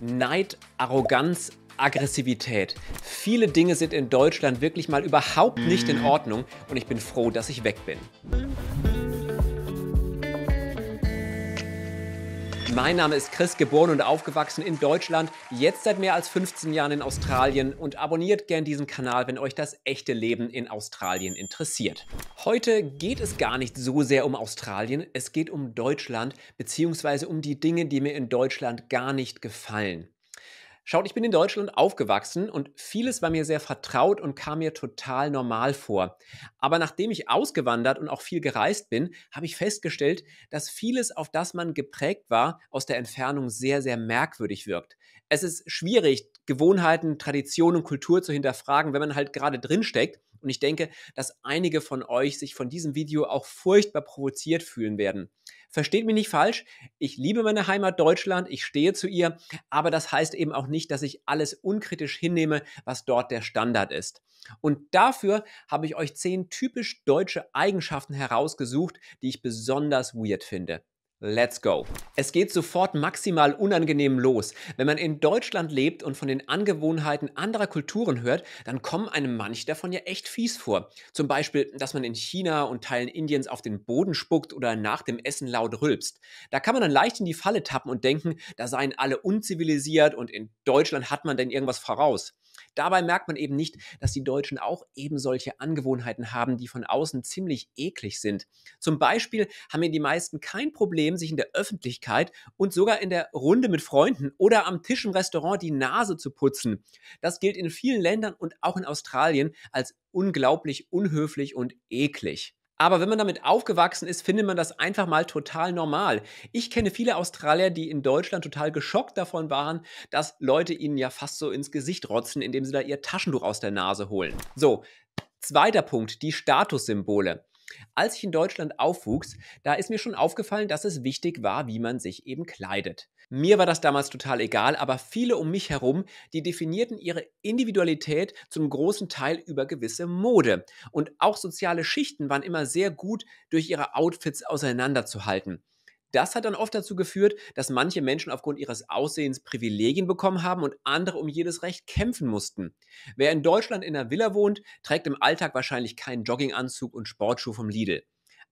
Neid, Arroganz, Aggressivität. Viele Dinge sind in Deutschland wirklich mal überhaupt nicht in mhm. Ordnung und ich bin froh, dass ich weg bin. Mein Name ist Chris, geboren und aufgewachsen in Deutschland, jetzt seit mehr als 15 Jahren in Australien und abonniert gern diesen Kanal, wenn euch das echte Leben in Australien interessiert. Heute geht es gar nicht so sehr um Australien, es geht um Deutschland bzw. um die Dinge, die mir in Deutschland gar nicht gefallen. Schaut, ich bin in Deutschland aufgewachsen und vieles war mir sehr vertraut und kam mir total normal vor. Aber nachdem ich ausgewandert und auch viel gereist bin, habe ich festgestellt, dass vieles, auf das man geprägt war, aus der Entfernung sehr, sehr merkwürdig wirkt. Es ist schwierig, Gewohnheiten, Traditionen und Kultur zu hinterfragen, wenn man halt gerade drin steckt. Und ich denke, dass einige von euch sich von diesem Video auch furchtbar provoziert fühlen werden. Versteht mich nicht falsch, ich liebe meine Heimat Deutschland, ich stehe zu ihr, aber das heißt eben auch nicht, dass ich alles unkritisch hinnehme, was dort der Standard ist. Und dafür habe ich euch zehn typisch deutsche Eigenschaften herausgesucht, die ich besonders weird finde. Let's go. Es geht sofort maximal unangenehm los. Wenn man in Deutschland lebt und von den Angewohnheiten anderer Kulturen hört, dann kommen einem manche davon ja echt fies vor. Zum Beispiel, dass man in China und Teilen Indiens auf den Boden spuckt oder nach dem Essen laut rülpst. Da kann man dann leicht in die Falle tappen und denken, da seien alle unzivilisiert und in Deutschland hat man denn irgendwas voraus. Dabei merkt man eben nicht, dass die Deutschen auch eben solche Angewohnheiten haben, die von außen ziemlich eklig sind. Zum Beispiel haben hier die meisten kein Problem, sich in der Öffentlichkeit und sogar in der Runde mit Freunden oder am Tisch im Restaurant die Nase zu putzen. Das gilt in vielen Ländern und auch in Australien als unglaublich unhöflich und eklig. Aber wenn man damit aufgewachsen ist, findet man das einfach mal total normal. Ich kenne viele Australier, die in Deutschland total geschockt davon waren, dass Leute ihnen ja fast so ins Gesicht rotzen, indem sie da ihr Taschentuch aus der Nase holen. So, zweiter Punkt, die Statussymbole. Als ich in Deutschland aufwuchs, da ist mir schon aufgefallen, dass es wichtig war, wie man sich eben kleidet. Mir war das damals total egal, aber viele um mich herum, die definierten ihre Individualität zum großen Teil über gewisse Mode. Und auch soziale Schichten waren immer sehr gut durch ihre Outfits auseinanderzuhalten. Das hat dann oft dazu geführt, dass manche Menschen aufgrund ihres Aussehens Privilegien bekommen haben und andere um jedes Recht kämpfen mussten. Wer in Deutschland in einer Villa wohnt, trägt im Alltag wahrscheinlich keinen Jogginganzug und Sportschuh vom Lidl.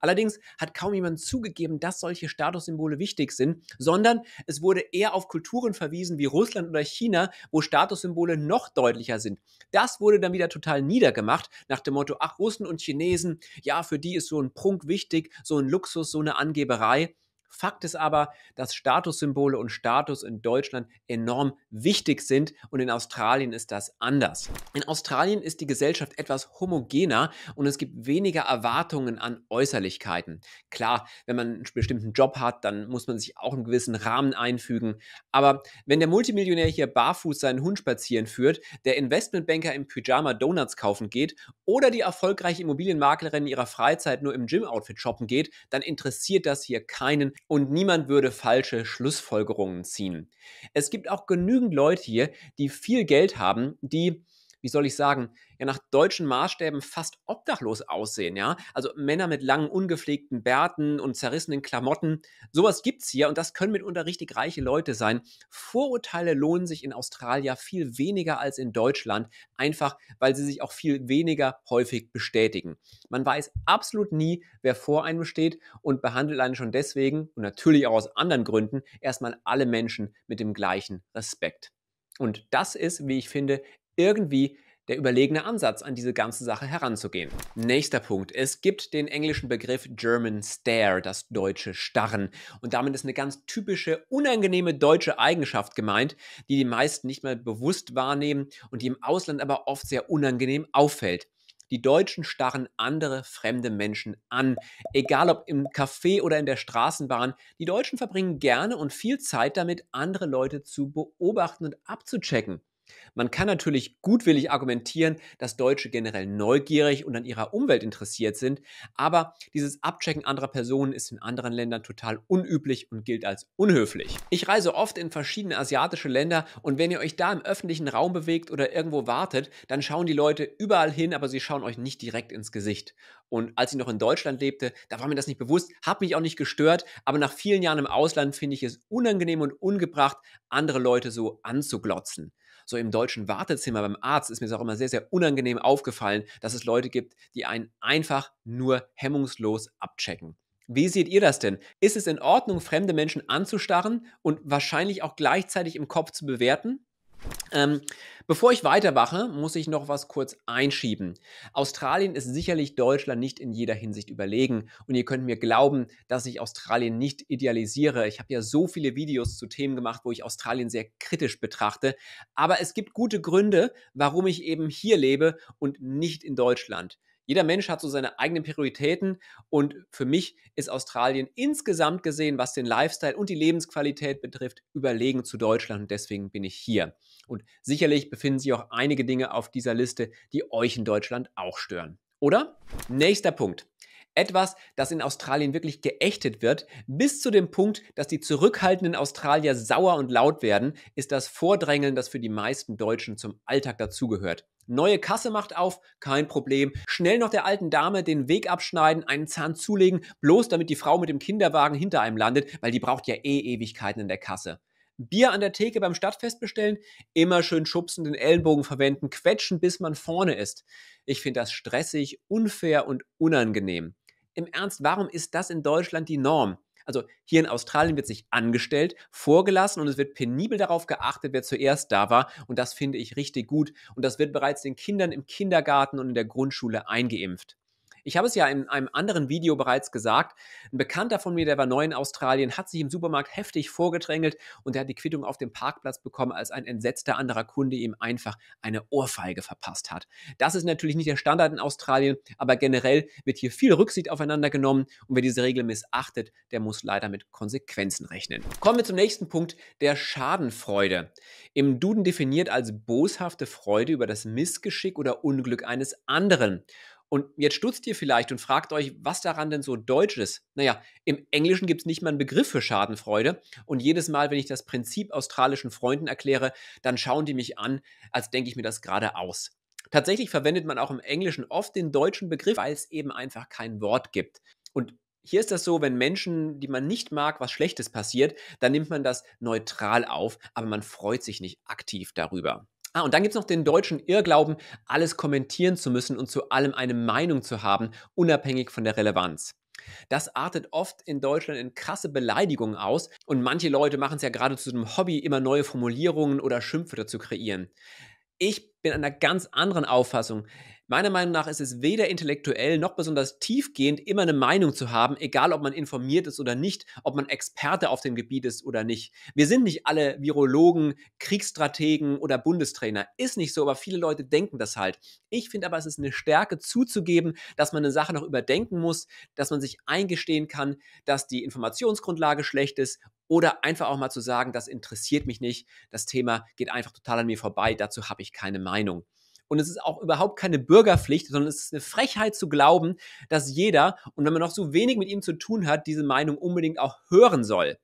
Allerdings hat kaum jemand zugegeben, dass solche Statussymbole wichtig sind, sondern es wurde eher auf Kulturen verwiesen wie Russland oder China, wo Statussymbole noch deutlicher sind. Das wurde dann wieder total niedergemacht, nach dem Motto, ach, Russen und Chinesen, ja, für die ist so ein Prunk wichtig, so ein Luxus, so eine Angeberei. Fakt ist aber, dass Statussymbole und Status in Deutschland enorm wichtig sind und in Australien ist das anders. In Australien ist die Gesellschaft etwas homogener und es gibt weniger Erwartungen an Äußerlichkeiten. Klar, wenn man einen bestimmten Job hat, dann muss man sich auch einen gewissen Rahmen einfügen. Aber wenn der Multimillionär hier barfuß seinen Hund spazieren führt, der Investmentbanker im Pyjama Donuts kaufen geht oder die erfolgreiche Immobilienmaklerin in ihrer Freizeit nur im Gym-Outfit shoppen geht, dann interessiert das hier keinen und niemand würde falsche Schlussfolgerungen ziehen. Es gibt auch genügend Leute hier, die viel Geld haben, die wie soll ich sagen, ja nach deutschen Maßstäben fast obdachlos aussehen, ja. Also Männer mit langen, ungepflegten Bärten und zerrissenen Klamotten, sowas gibt's hier und das können mitunter richtig reiche Leute sein. Vorurteile lohnen sich in Australien viel weniger als in Deutschland, einfach weil sie sich auch viel weniger häufig bestätigen. Man weiß absolut nie, wer vor einem steht und behandelt einen schon deswegen und natürlich auch aus anderen Gründen erstmal alle Menschen mit dem gleichen Respekt. Und das ist, wie ich finde, irgendwie der überlegene Ansatz, an diese ganze Sache heranzugehen. Nächster Punkt. Es gibt den englischen Begriff German Stare, das deutsche Starren. Und damit ist eine ganz typische, unangenehme deutsche Eigenschaft gemeint, die die meisten nicht mal bewusst wahrnehmen und die im Ausland aber oft sehr unangenehm auffällt. Die Deutschen starren andere fremde Menschen an. Egal ob im Café oder in der Straßenbahn, die Deutschen verbringen gerne und viel Zeit damit, andere Leute zu beobachten und abzuchecken. Man kann natürlich gutwillig argumentieren, dass Deutsche generell neugierig und an ihrer Umwelt interessiert sind, aber dieses Abchecken anderer Personen ist in anderen Ländern total unüblich und gilt als unhöflich. Ich reise oft in verschiedene asiatische Länder und wenn ihr euch da im öffentlichen Raum bewegt oder irgendwo wartet, dann schauen die Leute überall hin, aber sie schauen euch nicht direkt ins Gesicht. Und als ich noch in Deutschland lebte, da war mir das nicht bewusst, hat mich auch nicht gestört, aber nach vielen Jahren im Ausland finde ich es unangenehm und ungebracht, andere Leute so anzuglotzen so im deutschen Wartezimmer beim Arzt ist mir es auch immer sehr, sehr unangenehm aufgefallen, dass es Leute gibt, die einen einfach nur hemmungslos abchecken. Wie seht ihr das denn? Ist es in Ordnung, fremde Menschen anzustarren und wahrscheinlich auch gleichzeitig im Kopf zu bewerten? Ähm, bevor ich weitermache, muss ich noch was kurz einschieben. Australien ist sicherlich Deutschland nicht in jeder Hinsicht überlegen und ihr könnt mir glauben, dass ich Australien nicht idealisiere. Ich habe ja so viele Videos zu Themen gemacht, wo ich Australien sehr kritisch betrachte, aber es gibt gute Gründe, warum ich eben hier lebe und nicht in Deutschland. Jeder Mensch hat so seine eigenen Prioritäten und für mich ist Australien insgesamt gesehen, was den Lifestyle und die Lebensqualität betrifft, überlegen zu Deutschland und deswegen bin ich hier. Und sicherlich befinden sich auch einige Dinge auf dieser Liste, die euch in Deutschland auch stören. Oder? Nächster Punkt. Etwas, das in Australien wirklich geächtet wird, bis zu dem Punkt, dass die zurückhaltenden Australier sauer und laut werden, ist das Vordrängeln, das für die meisten Deutschen zum Alltag dazugehört. Neue Kasse macht auf, kein Problem. Schnell noch der alten Dame den Weg abschneiden, einen Zahn zulegen, bloß damit die Frau mit dem Kinderwagen hinter einem landet, weil die braucht ja eh Ewigkeiten in der Kasse. Bier an der Theke beim Stadtfest bestellen, immer schön schubsen, den Ellenbogen verwenden, quetschen, bis man vorne ist. Ich finde das stressig, unfair und unangenehm im Ernst, warum ist das in Deutschland die Norm? Also hier in Australien wird sich angestellt, vorgelassen und es wird penibel darauf geachtet, wer zuerst da war. Und das finde ich richtig gut. Und das wird bereits den Kindern im Kindergarten und in der Grundschule eingeimpft. Ich habe es ja in einem anderen Video bereits gesagt. Ein Bekannter von mir, der war neu in Australien, hat sich im Supermarkt heftig vorgedrängelt und er hat die Quittung auf dem Parkplatz bekommen, als ein entsetzter anderer Kunde ihm einfach eine Ohrfeige verpasst hat. Das ist natürlich nicht der Standard in Australien, aber generell wird hier viel Rücksicht aufeinander genommen und wer diese Regel missachtet, der muss leider mit Konsequenzen rechnen. Kommen wir zum nächsten Punkt, der Schadenfreude. Im Duden definiert als boshafte Freude über das Missgeschick oder Unglück eines anderen. Und jetzt stutzt ihr vielleicht und fragt euch, was daran denn so deutsch ist. Naja, im Englischen gibt es nicht mal einen Begriff für Schadenfreude. Und jedes Mal, wenn ich das Prinzip australischen Freunden erkläre, dann schauen die mich an, als denke ich mir das gerade aus. Tatsächlich verwendet man auch im Englischen oft den deutschen Begriff, weil es eben einfach kein Wort gibt. Und hier ist das so, wenn Menschen, die man nicht mag, was Schlechtes passiert, dann nimmt man das neutral auf, aber man freut sich nicht aktiv darüber. Ah, und dann gibt es noch den deutschen Irrglauben, alles kommentieren zu müssen und zu allem eine Meinung zu haben, unabhängig von der Relevanz. Das artet oft in Deutschland in krasse Beleidigungen aus und manche Leute machen es ja gerade zu einem Hobby, immer neue Formulierungen oder Schimpfwörter zu kreieren. Ich bin einer ganz anderen Auffassung. Meiner Meinung nach ist es weder intellektuell noch besonders tiefgehend, immer eine Meinung zu haben, egal ob man informiert ist oder nicht, ob man Experte auf dem Gebiet ist oder nicht. Wir sind nicht alle Virologen, Kriegsstrategen oder Bundestrainer. Ist nicht so, aber viele Leute denken das halt. Ich finde aber, es ist eine Stärke zuzugeben, dass man eine Sache noch überdenken muss, dass man sich eingestehen kann, dass die Informationsgrundlage schlecht ist oder einfach auch mal zu sagen, das interessiert mich nicht, das Thema geht einfach total an mir vorbei, dazu habe ich keine Meinung. Und es ist auch überhaupt keine Bürgerpflicht, sondern es ist eine Frechheit zu glauben, dass jeder, und wenn man noch so wenig mit ihm zu tun hat, diese Meinung unbedingt auch hören soll.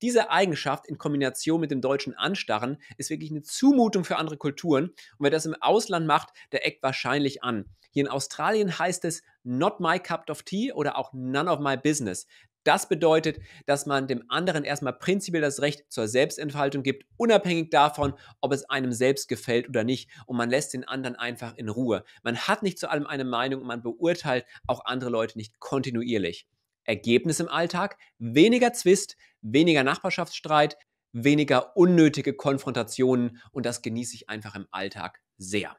Diese Eigenschaft in Kombination mit dem deutschen Anstarren ist wirklich eine Zumutung für andere Kulturen. Und wer das im Ausland macht, der eckt wahrscheinlich an. Hier in Australien heißt es Not My Cup of Tea oder auch None of My Business. Das bedeutet, dass man dem anderen erstmal prinzipiell das Recht zur Selbstentfaltung gibt, unabhängig davon, ob es einem selbst gefällt oder nicht. Und man lässt den anderen einfach in Ruhe. Man hat nicht zu allem eine Meinung und man beurteilt auch andere Leute nicht kontinuierlich. Ergebnis im Alltag, weniger Zwist, weniger Nachbarschaftsstreit, weniger unnötige Konfrontationen und das genieße ich einfach im Alltag sehr.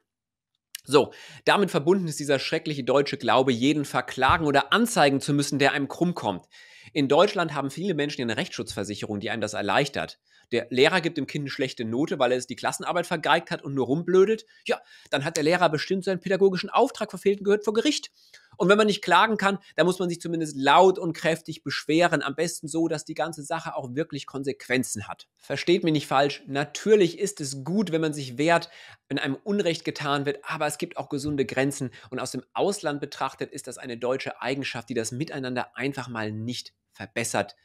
So, damit verbunden ist dieser schreckliche deutsche Glaube, jeden verklagen oder anzeigen zu müssen, der einem krumm kommt. In Deutschland haben viele Menschen eine Rechtsschutzversicherung, die einem das erleichtert. Der Lehrer gibt dem Kind eine schlechte Note, weil er es die Klassenarbeit vergeigt hat und nur rumblödelt. Ja, dann hat der Lehrer bestimmt seinen pädagogischen Auftrag verfehlt und gehört vor Gericht. Und wenn man nicht klagen kann, dann muss man sich zumindest laut und kräftig beschweren. Am besten so, dass die ganze Sache auch wirklich Konsequenzen hat. Versteht mich nicht falsch. Natürlich ist es gut, wenn man sich wehrt, wenn einem Unrecht getan wird, aber es gibt auch gesunde Grenzen. Und aus dem Ausland betrachtet ist das eine deutsche Eigenschaft, die das Miteinander einfach mal nicht verbessert.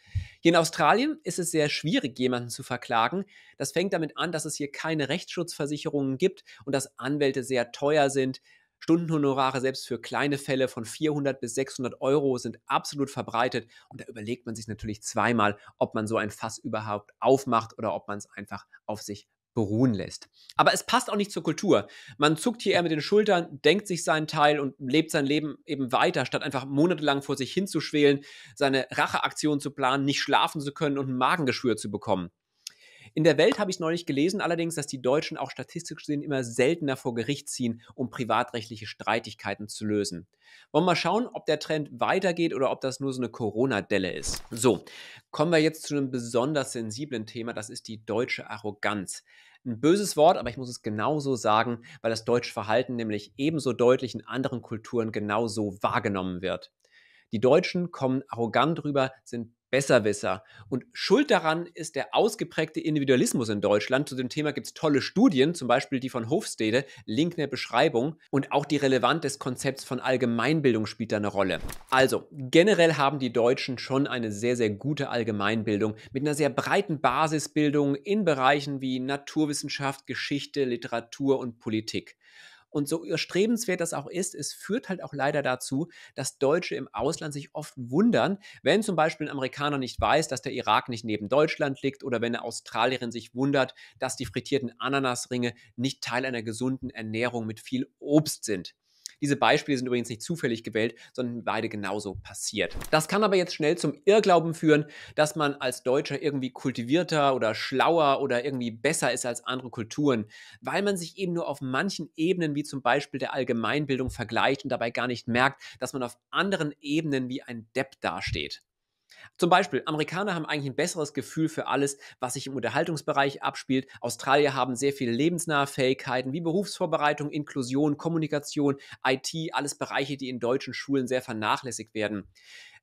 Hier in Australien ist es sehr schwierig, jemanden zu verklagen. Das fängt damit an, dass es hier keine Rechtsschutzversicherungen gibt und dass Anwälte sehr teuer sind. Stundenhonorare selbst für kleine Fälle von 400 bis 600 Euro sind absolut verbreitet und da überlegt man sich natürlich zweimal, ob man so ein Fass überhaupt aufmacht oder ob man es einfach auf sich beruhen lässt. Aber es passt auch nicht zur Kultur. Man zuckt hier eher mit den Schultern, denkt sich seinen Teil und lebt sein Leben eben weiter, statt einfach monatelang vor sich hinzuschwelen, seine Racheaktion zu planen, nicht schlafen zu können und ein Magengeschwür zu bekommen. In der Welt habe ich neulich gelesen, allerdings, dass die Deutschen auch statistisch gesehen immer seltener vor Gericht ziehen, um privatrechtliche Streitigkeiten zu lösen. Wollen wir mal schauen, ob der Trend weitergeht oder ob das nur so eine Corona-Delle ist. So, kommen wir jetzt zu einem besonders sensiblen Thema, das ist die deutsche Arroganz. Ein böses Wort, aber ich muss es genauso sagen, weil das deutsche Verhalten nämlich ebenso deutlich in anderen Kulturen genauso wahrgenommen wird. Die Deutschen kommen arrogant rüber, sind Besserwisser. Und schuld daran ist der ausgeprägte Individualismus in Deutschland. Zu dem Thema gibt es tolle Studien, zum Beispiel die von Hofstede, Link in der Beschreibung. Und auch die Relevanz des Konzepts von Allgemeinbildung spielt da eine Rolle. Also, generell haben die Deutschen schon eine sehr, sehr gute Allgemeinbildung mit einer sehr breiten Basisbildung in Bereichen wie Naturwissenschaft, Geschichte, Literatur und Politik. Und so erstrebenswert das auch ist, es führt halt auch leider dazu, dass Deutsche im Ausland sich oft wundern, wenn zum Beispiel ein Amerikaner nicht weiß, dass der Irak nicht neben Deutschland liegt oder wenn eine Australierin sich wundert, dass die frittierten Ananasringe nicht Teil einer gesunden Ernährung mit viel Obst sind. Diese Beispiele sind übrigens nicht zufällig gewählt, sondern beide genauso passiert. Das kann aber jetzt schnell zum Irrglauben führen, dass man als Deutscher irgendwie kultivierter oder schlauer oder irgendwie besser ist als andere Kulturen, weil man sich eben nur auf manchen Ebenen, wie zum Beispiel der Allgemeinbildung, vergleicht und dabei gar nicht merkt, dass man auf anderen Ebenen wie ein Depp dasteht. Zum Beispiel, Amerikaner haben eigentlich ein besseres Gefühl für alles, was sich im Unterhaltungsbereich abspielt. Australier haben sehr viele lebensnahe Fähigkeiten wie Berufsvorbereitung, Inklusion, Kommunikation, IT, alles Bereiche, die in deutschen Schulen sehr vernachlässigt werden.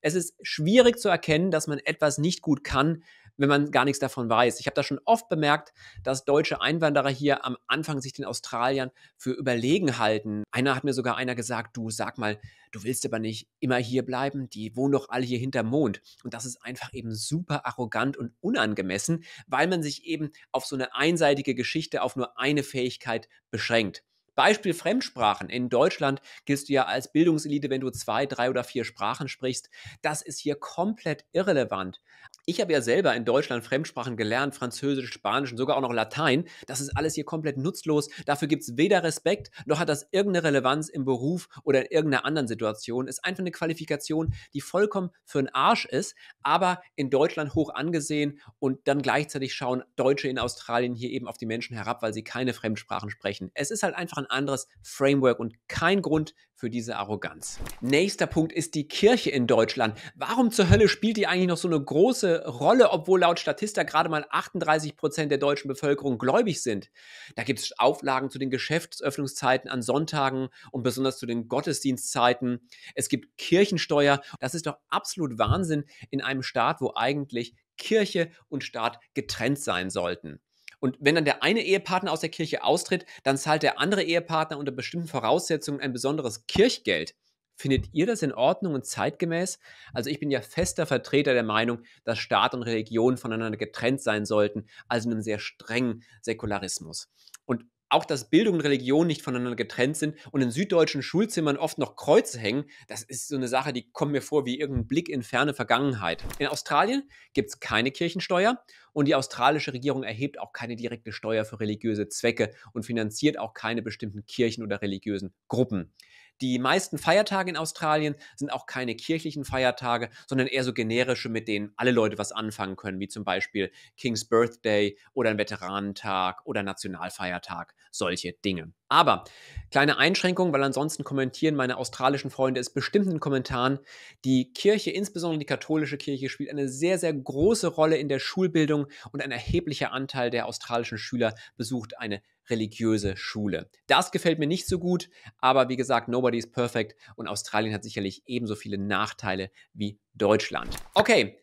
Es ist schwierig zu erkennen, dass man etwas nicht gut kann, wenn man gar nichts davon weiß. Ich habe da schon oft bemerkt, dass deutsche Einwanderer hier am Anfang sich den Australiern für überlegen halten. Einer hat mir sogar einer gesagt, du sag mal, du willst aber nicht immer hier bleiben, die wohnen doch alle hier hinterm Mond. Und das ist einfach eben super arrogant und unangemessen, weil man sich eben auf so eine einseitige Geschichte, auf nur eine Fähigkeit beschränkt. Beispiel Fremdsprachen. In Deutschland giltst du ja als Bildungselite, wenn du zwei, drei oder vier Sprachen sprichst. Das ist hier komplett irrelevant. Ich habe ja selber in Deutschland Fremdsprachen gelernt, Französisch, Spanisch und sogar auch noch Latein. Das ist alles hier komplett nutzlos. Dafür gibt es weder Respekt, noch hat das irgendeine Relevanz im Beruf oder in irgendeiner anderen Situation. Ist einfach eine Qualifikation, die vollkommen für den Arsch ist, aber in Deutschland hoch angesehen und dann gleichzeitig schauen Deutsche in Australien hier eben auf die Menschen herab, weil sie keine Fremdsprachen sprechen. Es ist halt einfach ein anderes Framework und kein Grund, für diese Arroganz. Nächster Punkt ist die Kirche in Deutschland. Warum zur Hölle spielt die eigentlich noch so eine große Rolle, obwohl laut Statista gerade mal 38 Prozent der deutschen Bevölkerung gläubig sind? Da gibt es Auflagen zu den Geschäftsöffnungszeiten an Sonntagen und besonders zu den Gottesdienstzeiten. Es gibt Kirchensteuer. Das ist doch absolut Wahnsinn in einem Staat, wo eigentlich Kirche und Staat getrennt sein sollten. Und wenn dann der eine Ehepartner aus der Kirche austritt, dann zahlt der andere Ehepartner unter bestimmten Voraussetzungen ein besonderes Kirchgeld. Findet ihr das in Ordnung und zeitgemäß? Also ich bin ja fester Vertreter der Meinung, dass Staat und Religion voneinander getrennt sein sollten, also einem sehr strengen Säkularismus. Und auch dass Bildung und Religion nicht voneinander getrennt sind und in süddeutschen Schulzimmern oft noch Kreuze hängen, das ist so eine Sache, die kommt mir vor wie irgendein Blick in ferne Vergangenheit. In Australien gibt es keine Kirchensteuer und die australische Regierung erhebt auch keine direkte Steuer für religiöse Zwecke und finanziert auch keine bestimmten Kirchen oder religiösen Gruppen. Die meisten Feiertage in Australien sind auch keine kirchlichen Feiertage, sondern eher so generische, mit denen alle Leute was anfangen können, wie zum Beispiel King's Birthday oder ein Veteranentag oder Nationalfeiertag, solche Dinge. Aber kleine Einschränkung, weil ansonsten kommentieren meine australischen Freunde es bestimmt in den Kommentaren. Die Kirche, insbesondere die katholische Kirche, spielt eine sehr, sehr große Rolle in der Schulbildung und ein erheblicher Anteil der australischen Schüler besucht eine religiöse Schule. Das gefällt mir nicht so gut, aber wie gesagt, nobody is perfect und Australien hat sicherlich ebenso viele Nachteile wie Deutschland. Okay,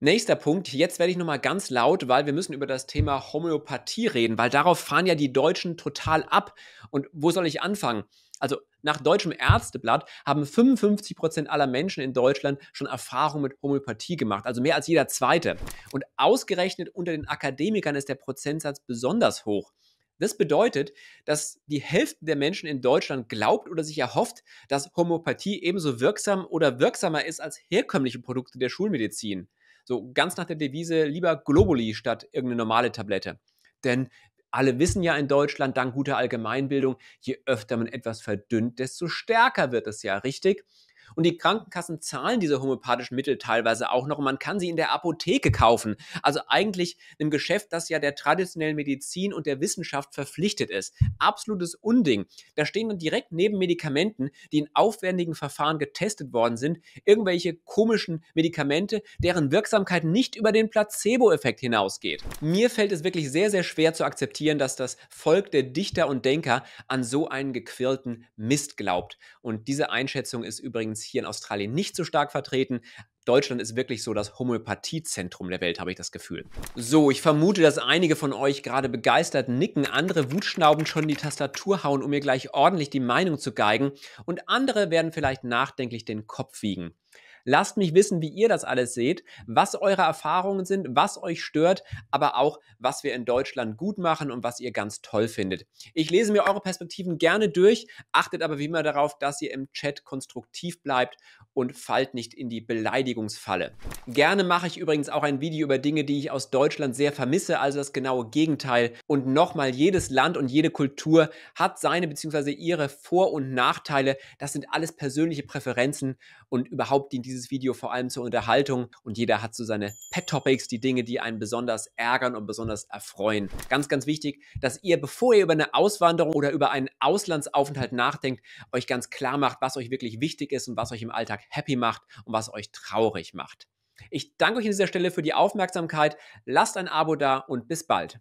Nächster Punkt, jetzt werde ich nochmal ganz laut, weil wir müssen über das Thema Homöopathie reden, weil darauf fahren ja die Deutschen total ab. Und wo soll ich anfangen? Also nach deutschem Ärzteblatt haben 55 Prozent aller Menschen in Deutschland schon Erfahrung mit Homöopathie gemacht, also mehr als jeder zweite. Und ausgerechnet unter den Akademikern ist der Prozentsatz besonders hoch. Das bedeutet, dass die Hälfte der Menschen in Deutschland glaubt oder sich erhofft, dass Homöopathie ebenso wirksam oder wirksamer ist als herkömmliche Produkte der Schulmedizin. So ganz nach der Devise lieber Globuli statt irgendeine normale Tablette. Denn alle wissen ja in Deutschland dank guter Allgemeinbildung, je öfter man etwas verdünnt, desto stärker wird es ja, richtig? Und die Krankenkassen zahlen diese homöopathischen Mittel teilweise auch noch. Man kann sie in der Apotheke kaufen. Also eigentlich einem Geschäft, das ja der traditionellen Medizin und der Wissenschaft verpflichtet ist. Absolutes Unding. Da stehen dann direkt neben Medikamenten, die in aufwendigen Verfahren getestet worden sind, irgendwelche komischen Medikamente, deren Wirksamkeit nicht über den Placebo-Effekt hinausgeht. Mir fällt es wirklich sehr, sehr schwer zu akzeptieren, dass das Volk der Dichter und Denker an so einen gequirlten Mist glaubt. Und diese Einschätzung ist übrigens übrigens hier in Australien nicht so stark vertreten. Deutschland ist wirklich so das Homöopathiezentrum der Welt, habe ich das Gefühl. So, ich vermute, dass einige von euch gerade begeistert nicken, andere wutschnaubend schon die Tastatur hauen, um mir gleich ordentlich die Meinung zu geigen und andere werden vielleicht nachdenklich den Kopf wiegen. Lasst mich wissen, wie ihr das alles seht, was eure Erfahrungen sind, was euch stört, aber auch, was wir in Deutschland gut machen und was ihr ganz toll findet. Ich lese mir eure Perspektiven gerne durch, achtet aber wie immer darauf, dass ihr im Chat konstruktiv bleibt und fallt nicht in die Beleidigungsfalle. Gerne mache ich übrigens auch ein Video über Dinge, die ich aus Deutschland sehr vermisse, also das genaue Gegenteil. Und nochmal, jedes Land und jede Kultur hat seine bzw. ihre Vor- und Nachteile. Das sind alles persönliche Präferenzen und überhaupt dient diese dieses Video vor allem zur Unterhaltung und jeder hat so seine Pet Topics, die Dinge, die einen besonders ärgern und besonders erfreuen. Ganz, ganz wichtig, dass ihr, bevor ihr über eine Auswanderung oder über einen Auslandsaufenthalt nachdenkt, euch ganz klar macht, was euch wirklich wichtig ist und was euch im Alltag happy macht und was euch traurig macht. Ich danke euch an dieser Stelle für die Aufmerksamkeit. Lasst ein Abo da und bis bald.